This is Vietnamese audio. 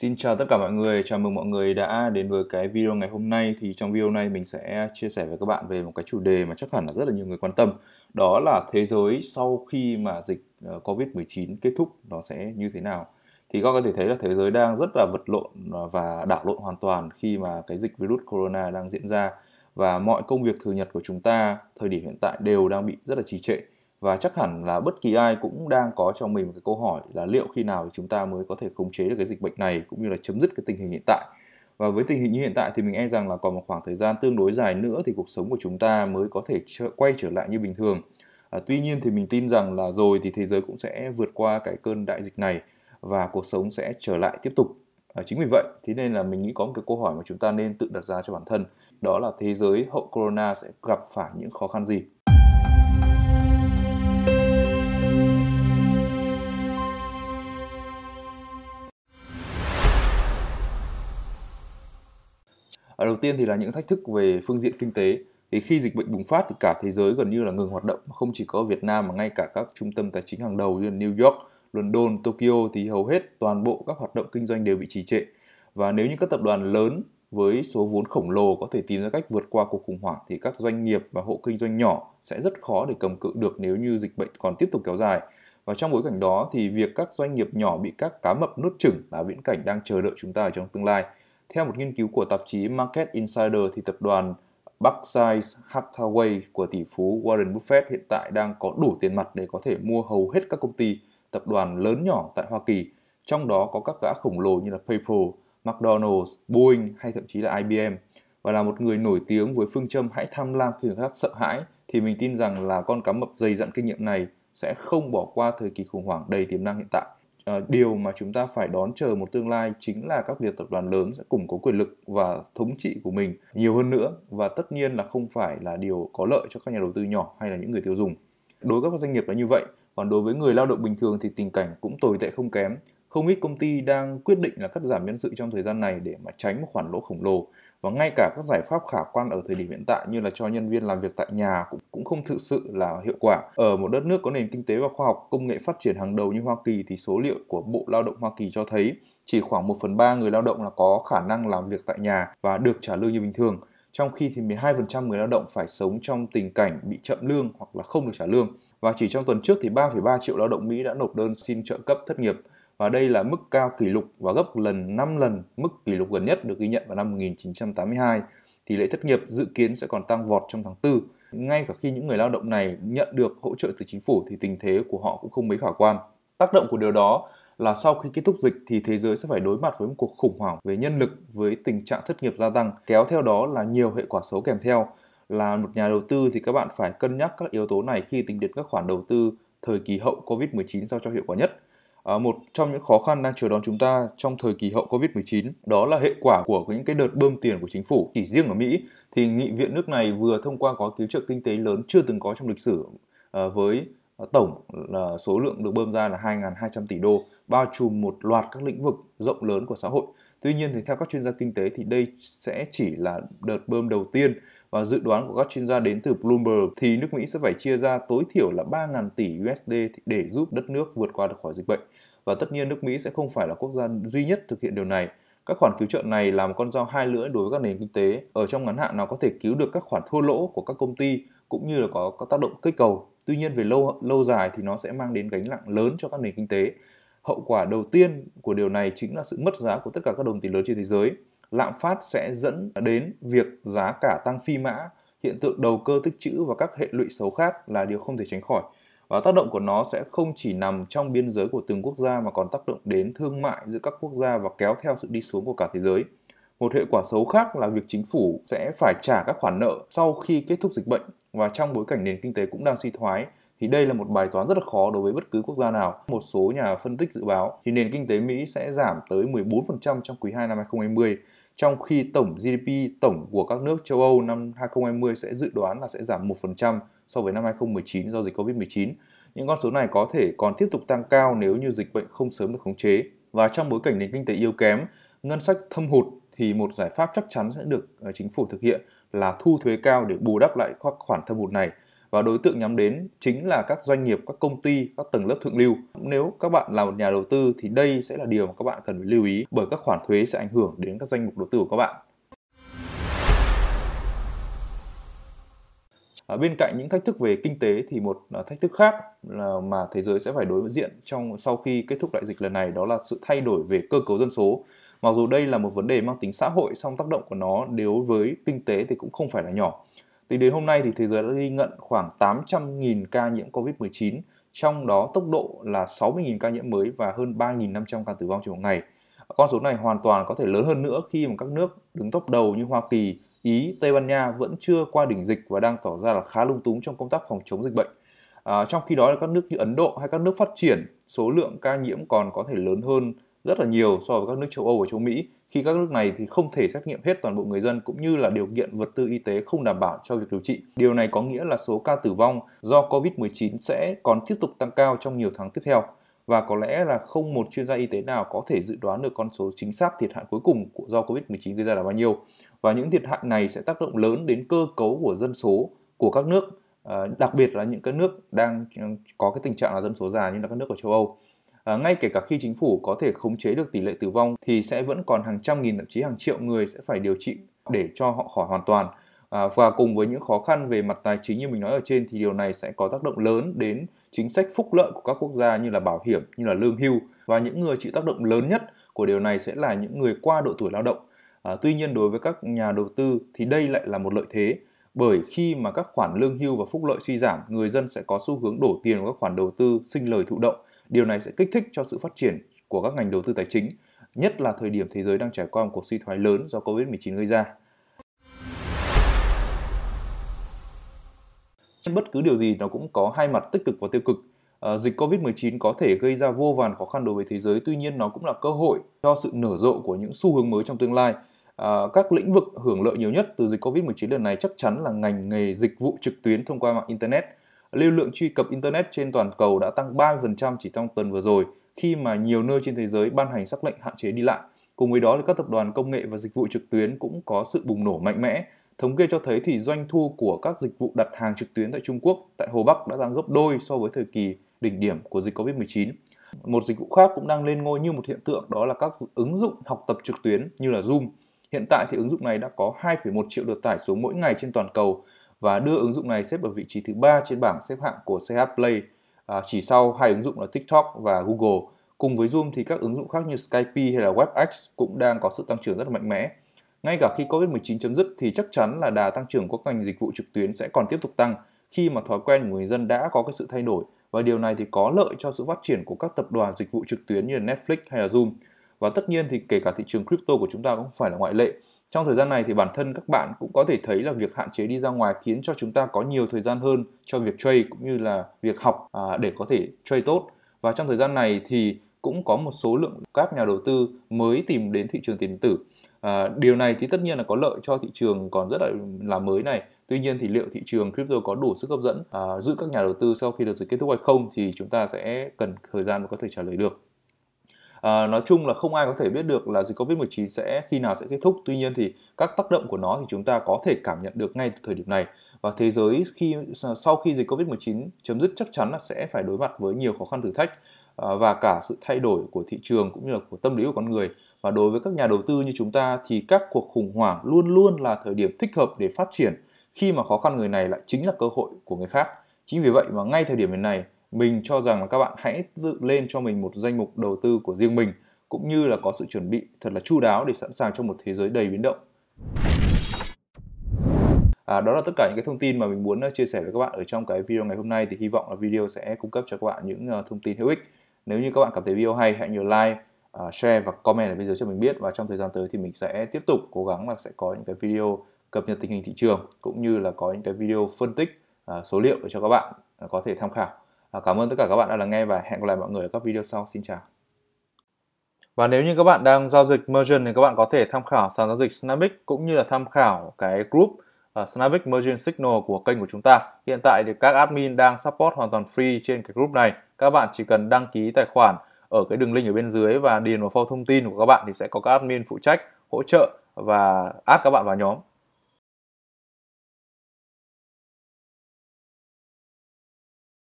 Xin chào tất cả mọi người, chào mừng mọi người đã đến với cái video ngày hôm nay Thì trong video này mình sẽ chia sẻ với các bạn về một cái chủ đề mà chắc hẳn là rất là nhiều người quan tâm Đó là thế giới sau khi mà dịch ờ, Covid-19 kết thúc nó sẽ như thế nào Thì các bạn có thể thấy là thế giới đang rất là vật lộn ờ, và đảo lộn hoàn toàn khi mà cái dịch virus corona đang diễn ra Và mọi công việc thường nhật của chúng ta thời điểm hiện tại đều đang bị rất là trì trệ và chắc hẳn là bất kỳ ai cũng đang có trong mình một cái câu hỏi là liệu khi nào chúng ta mới có thể khống chế được cái dịch bệnh này cũng như là chấm dứt cái tình hình hiện tại và với tình hình như hiện tại thì mình e rằng là còn một khoảng thời gian tương đối dài nữa thì cuộc sống của chúng ta mới có thể quay trở lại như bình thường à, tuy nhiên thì mình tin rằng là rồi thì thế giới cũng sẽ vượt qua cái cơn đại dịch này và cuộc sống sẽ trở lại tiếp tục à, chính vì vậy thế nên là mình nghĩ có một cái câu hỏi mà chúng ta nên tự đặt ra cho bản thân đó là thế giới hậu corona sẽ gặp phải những khó khăn gì đầu tiên thì là những thách thức về phương diện kinh tế thì khi dịch bệnh bùng phát thì cả thế giới gần như là ngừng hoạt động không chỉ có Việt Nam mà ngay cả các trung tâm tài chính hàng đầu như New York, London, Tokyo thì hầu hết toàn bộ các hoạt động kinh doanh đều bị trì trệ và nếu như các tập đoàn lớn với số vốn khổng lồ có thể tìm ra cách vượt qua cuộc khủng hoảng thì các doanh nghiệp và hộ kinh doanh nhỏ sẽ rất khó để cầm cự được nếu như dịch bệnh còn tiếp tục kéo dài. Và trong bối cảnh đó thì việc các doanh nghiệp nhỏ bị các cá mập nuốt chửng là viễn cảnh đang chờ đợi chúng ta trong tương lai. Theo một nghiên cứu của tạp chí Market Insider thì tập đoàn Berkshire Hathaway của tỷ phú Warren Buffett hiện tại đang có đủ tiền mặt để có thể mua hầu hết các công ty, tập đoàn lớn nhỏ tại Hoa Kỳ, trong đó có các gã khổng lồ như là PayPal, McDonald's, Boeing hay thậm chí là IBM. Và là một người nổi tiếng với phương châm hãy tham lam khi người khác sợ hãi thì mình tin rằng là con cá mập dày dặn kinh nghiệm này sẽ không bỏ qua thời kỳ khủng hoảng đầy tiềm năng hiện tại uh, điều mà chúng ta phải đón chờ một tương lai chính là các việc tập đoàn lớn sẽ củng cố quyền lực và thống trị của mình nhiều hơn nữa và tất nhiên là không phải là điều có lợi cho các nhà đầu tư nhỏ hay là những người tiêu dùng đối với các doanh nghiệp là như vậy còn đối với người lao động bình thường thì tình cảnh cũng tồi tệ không kém không ít công ty đang quyết định là cắt giảm nhân sự trong thời gian này để mà tránh một khoản lỗ khổng lồ và ngay cả các giải pháp khả quan ở thời điểm hiện tại như là cho nhân viên làm việc tại nhà cũng cũng không thực sự là hiệu quả. Ở một đất nước có nền kinh tế và khoa học công nghệ phát triển hàng đầu như Hoa Kỳ thì số liệu của Bộ Lao động Hoa Kỳ cho thấy chỉ khoảng 1 phần 3 người lao động là có khả năng làm việc tại nhà và được trả lương như bình thường, trong khi thì 12% người lao động phải sống trong tình cảnh bị chậm lương hoặc là không được trả lương. Và chỉ trong tuần trước thì 3,3 triệu lao động Mỹ đã nộp đơn xin trợ cấp thất nghiệp và đây là mức cao kỷ lục và gấp lần 5 lần mức kỷ lục gần nhất được ghi nhận vào năm 1982. Tỷ lệ thất nghiệp dự kiến sẽ còn tăng vọt trong tháng 4. Ngay cả khi những người lao động này nhận được hỗ trợ từ chính phủ thì tình thế của họ cũng không mấy khả quan. Tác động của điều đó là sau khi kết thúc dịch thì thế giới sẽ phải đối mặt với một cuộc khủng hoảng về nhân lực với tình trạng thất nghiệp gia tăng, kéo theo đó là nhiều hệ quả xấu kèm theo. Là một nhà đầu tư thì các bạn phải cân nhắc các yếu tố này khi tính đến các khoản đầu tư thời kỳ hậu Covid-19 sao cho hiệu quả nhất. Ờ, một trong những khó khăn đang chờ đón chúng ta trong thời kỳ hậu Covid-19 đó là hệ quả của những cái đợt bơm tiền của chính phủ. Chỉ riêng ở Mỹ thì nghị viện nước này vừa thông qua gói cứu trợ kinh tế lớn chưa từng có trong lịch sử ờ, với tổng là số lượng được bơm ra là 2.200 tỷ đô, bao trùm một loạt các lĩnh vực rộng lớn của xã hội. Tuy nhiên thì theo các chuyên gia kinh tế thì đây sẽ chỉ là đợt bơm đầu tiên và dự đoán của các chuyên gia đến từ Bloomberg thì nước Mỹ sẽ phải chia ra tối thiểu là 3.000 tỷ USD để giúp đất nước vượt qua được khỏi dịch bệnh và tất nhiên nước Mỹ sẽ không phải là quốc gia duy nhất thực hiện điều này. Các khoản cứu trợ này là một con dao hai lưỡi đối với các nền kinh tế. Ở trong ngắn hạn nó có thể cứu được các khoản thua lỗ của các công ty cũng như là có, các tác động kích cầu. Tuy nhiên về lâu lâu dài thì nó sẽ mang đến gánh nặng lớn cho các nền kinh tế. Hậu quả đầu tiên của điều này chính là sự mất giá của tất cả các đồng tiền lớn trên thế giới. Lạm phát sẽ dẫn đến việc giá cả tăng phi mã, hiện tượng đầu cơ tích trữ và các hệ lụy xấu khác là điều không thể tránh khỏi và ờ, tác động của nó sẽ không chỉ nằm trong biên giới của từng quốc gia mà còn tác động đến thương mại giữa các quốc gia và kéo theo sự đi xuống của cả thế giới. Một hệ quả xấu khác là việc chính phủ sẽ phải trả các khoản nợ sau khi kết thúc dịch bệnh và trong bối cảnh nền kinh tế cũng đang suy thoái thì đây là một bài toán rất là khó đối với bất cứ quốc gia nào. Một số nhà phân tích dự báo thì nền kinh tế Mỹ sẽ giảm tới 14% trong quý 2 năm 2020, trong khi tổng GDP tổng của các nước châu Âu năm 2020 sẽ dự đoán là sẽ giảm 1% so với năm 2019 do dịch Covid-19. Những con số này có thể còn tiếp tục tăng cao nếu như dịch bệnh không sớm được khống chế. Và trong bối cảnh nền kinh tế yếu kém, ngân sách thâm hụt thì một giải pháp chắc chắn sẽ được ờ, chính phủ thực hiện là thu thuế cao để bù đắp lại các khoản thâm hụt này và đối tượng nhắm đến chính là các doanh nghiệp, các công ty, các tầng lớp thượng lưu. Nếu các bạn là một nhà đầu tư thì đây sẽ là điều mà các bạn cần phải lưu ý bởi các khoản thuế sẽ ảnh hưởng đến các danh mục đầu tư của các bạn. À, bên cạnh những thách thức về kinh tế thì một à, thách thức khác là mà thế giới sẽ phải đối diện trong sau khi kết thúc đại dịch lần này đó là sự thay đổi về cơ cấu dân số. Mặc dù đây là một vấn đề mang tính xã hội song tác động của nó đối với kinh tế thì cũng không phải là nhỏ. Tính đến hôm nay thì thế giới đã ghi nhận khoảng 800.000 ca nhiễm Covid-19, trong đó tốc độ là 60.000 ca nhiễm mới và hơn 3.500 ca tử vong trong một ngày. Con số này hoàn toàn có thể lớn hơn nữa khi mà các nước đứng top đầu như Hoa Kỳ, Ý, Tây Ban Nha vẫn chưa qua đỉnh dịch và đang tỏ ra là khá lung túng trong công tác phòng chống dịch bệnh. À, trong khi đó là các nước như Ấn Độ hay các nước phát triển, số lượng ca nhiễm còn có thể lớn hơn rất là nhiều so với các nước châu Âu và châu Mỹ khi các nước này thì không thể xét nghiệm hết toàn bộ người dân cũng như là điều kiện vật tư y tế không đảm bảo cho việc điều trị. Điều này có nghĩa là số ca tử vong do Covid-19 sẽ còn tiếp tục tăng cao trong nhiều tháng tiếp theo và có lẽ là không một chuyên gia y tế nào có thể dự đoán được con số chính xác thiệt hại cuối cùng của do Covid-19 gây ra là bao nhiêu và những thiệt hại này sẽ tác động lớn đến cơ cấu của dân số của các nước ờ, đặc biệt là những các nước đang ừ, có cái tình trạng là dân số già như là các nước ở châu Âu. À, ngay kể cả khi chính phủ có thể khống chế được tỷ lệ tử vong thì sẽ vẫn còn hàng trăm nghìn thậm chí hàng triệu người sẽ phải điều trị để cho họ khỏi hoàn toàn. À, và cùng với những khó khăn về mặt tài chính như mình nói ở trên thì điều này sẽ có tác động lớn đến chính sách phúc lợi của các quốc gia như là bảo hiểm, như là lương hưu và những người chịu tác động lớn nhất của điều này sẽ là những người qua độ tuổi lao động À, tuy nhiên đối với các nhà đầu tư thì đây lại là một lợi thế bởi khi mà các khoản lương hưu và phúc lợi suy giảm, người dân sẽ có xu hướng đổ tiền vào các khoản đầu tư sinh lời thụ động. Điều này sẽ kích thích cho sự phát triển của các ngành đầu tư tài chính, nhất là thời điểm thế giới đang trải qua một cuộc suy thoái lớn do Covid-19 gây ra. Trên bất cứ điều gì nó cũng có hai mặt tích cực và tiêu cực. À, dịch Covid-19 có thể gây ra vô vàn khó khăn đối với thế giới, tuy nhiên nó cũng là cơ hội cho sự nở rộ của những xu hướng mới trong tương lai. Ờ, các lĩnh vực hưởng lợi nhiều nhất từ dịch Covid-19 lần này chắc chắn là ngành nghề dịch vụ trực tuyến thông qua mạng internet. Lưu lượng truy cập internet trên toàn cầu đã tăng 30% chỉ trong tuần vừa rồi khi mà nhiều nơi trên thế giới ban hành sắc lệnh hạn chế đi lại. Cùng với đó thì các tập đoàn công nghệ và dịch vụ trực tuyến cũng có sự bùng nổ mạnh mẽ. Thống kê cho thấy thì doanh thu của các dịch vụ đặt hàng trực tuyến tại Trung Quốc, tại Hồ Bắc đã tăng gấp đôi so với thời kỳ đỉnh điểm của dịch Covid-19. Một dịch vụ khác cũng đang lên ngôi như một hiện tượng đó là các ứng dụng học tập trực tuyến như là Zoom. Hiện tại thì ứng dụng này đã có 2,1 triệu lượt tải xuống mỗi ngày trên toàn cầu và đưa ứng dụng này xếp ở vị trí thứ ba trên bảng xếp hạng của CH Play à, chỉ sau hai ứng dụng là TikTok và Google. Cùng với Zoom thì các ứng dụng khác như Skype hay là WebEx cũng đang có sự tăng trưởng rất là mạnh mẽ. Ngay cả khi Covid-19 chấm dứt thì chắc chắn là đà tăng trưởng của ngành dịch vụ trực tuyến sẽ còn tiếp tục tăng khi mà thói quen của người dân đã có cái sự thay đổi và điều này thì có lợi cho sự phát triển của các tập đoàn dịch vụ trực tuyến như Netflix hay là Zoom. Và tất nhiên thì kể cả thị trường crypto của chúng ta cũng phải là ngoại lệ. Trong thời gian này thì bản thân các bạn cũng có thể thấy là việc hạn chế đi ra ngoài khiến cho chúng ta có nhiều thời gian hơn cho việc trade cũng như là việc học à, để có thể trade tốt. Và trong thời gian này thì cũng có một số lượng các nhà đầu tư mới tìm đến thị trường tiền điện tử. À, điều này thì tất nhiên là có lợi cho thị trường còn rất là là mới này. Tuy nhiên thì liệu thị trường crypto có đủ sức hấp dẫn à, giữ các nhà đầu tư sau khi được dịch kết thúc hay không thì chúng ta sẽ cần thời gian mới có thể trả lời được. À, nói chung là không ai có thể biết được là dịch Covid-19 sẽ khi nào sẽ kết thúc. Tuy nhiên thì các tác động của nó thì chúng ta có thể cảm nhận được ngay từ thời điểm này. Và thế giới khi sau khi dịch Covid-19 chấm dứt chắc chắn là sẽ phải đối mặt với nhiều khó khăn thử thách à, và cả sự thay đổi của thị trường cũng như là của tâm lý của con người. Và đối với các nhà đầu tư như chúng ta thì các cuộc khủng hoảng luôn luôn là thời điểm thích hợp để phát triển khi mà khó khăn người này lại chính là cơ hội của người khác. Chính vì vậy mà ngay thời điểm này mình cho rằng là các bạn hãy tự lên cho mình một danh mục đầu tư của riêng mình cũng như là có sự chuẩn bị thật là chu đáo để sẵn sàng cho một thế giới đầy biến động. À, đó là tất cả những cái thông tin mà mình muốn ờ, chia sẻ với các bạn ở trong cái video ngày hôm nay thì hy vọng là video sẽ cung cấp cho các bạn những ờ, thông tin hữu ích. Nếu như các bạn cảm thấy video hay hãy nhớ like, ờ, share và comment ở bên dưới cho mình biết và trong thời gian tới thì mình sẽ tiếp tục cố gắng là sẽ có những cái video cập nhật tình hình thị trường cũng như là có những cái video phân tích số liệu để cho các bạn có thể tham khảo. Cảm ơn tất cả các bạn đã lắng nghe và hẹn gặp lại mọi người ở các video sau. Xin chào. Và nếu như các bạn đang giao dịch margin thì các bạn có thể tham khảo sàn giao dịch Snapbic cũng như là tham khảo cái group uh, ờ, Snapbic Margin Signal của kênh của chúng ta. Hiện tại thì các admin đang support hoàn toàn free trên cái group này. Các bạn chỉ cần đăng ký tài khoản ở cái đường link ở bên dưới và điền vào phao thông tin của các bạn thì sẽ có các admin phụ trách hỗ trợ và add các bạn vào nhóm.